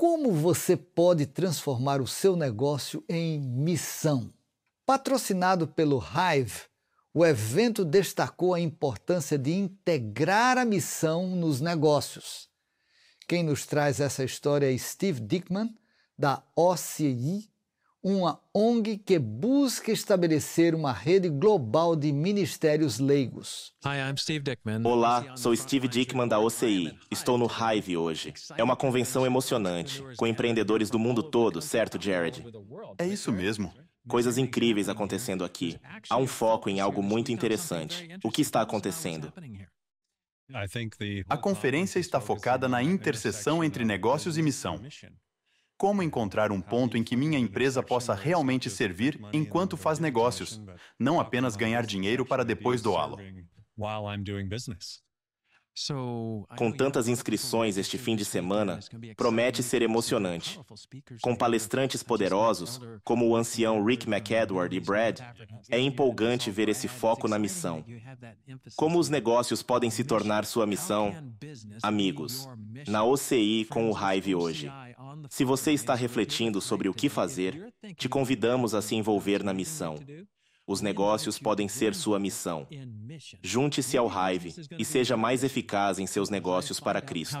Como você pode transformar o seu negócio em missão? Patrocinado pelo Hive, o evento destacou a importância de integrar a missão nos negócios. Quem nos traz essa história é Steve Dickman, da OCI uma ONG que busca estabelecer uma rede global de ministérios leigos. Olá, sou Steve Dickman é da OCI. Estou no Hive hoje. É uma convenção emocionante, com empreendedores do mundo todo, certo, Jared? É isso mesmo. Coisas incríveis acontecendo aqui. Há um foco em algo muito interessante. O que está acontecendo? A conferência está focada na interseção entre negócios e missão. Como encontrar um ponto em que minha empresa possa realmente servir enquanto faz negócios, não apenas ganhar dinheiro para depois doá-lo? Com tantas inscrições este fim de semana, promete ser emocionante. Com palestrantes poderosos, como o ancião Rick McEdward e Brad, é empolgante ver esse foco na missão. Como os negócios podem se tornar sua missão? Amigos, na OCI com o Hive hoje. Se você está refletindo sobre o que fazer, te convidamos a se envolver na missão. Os negócios podem ser sua missão. Junte-se ao Hive e seja mais eficaz em seus negócios para Cristo.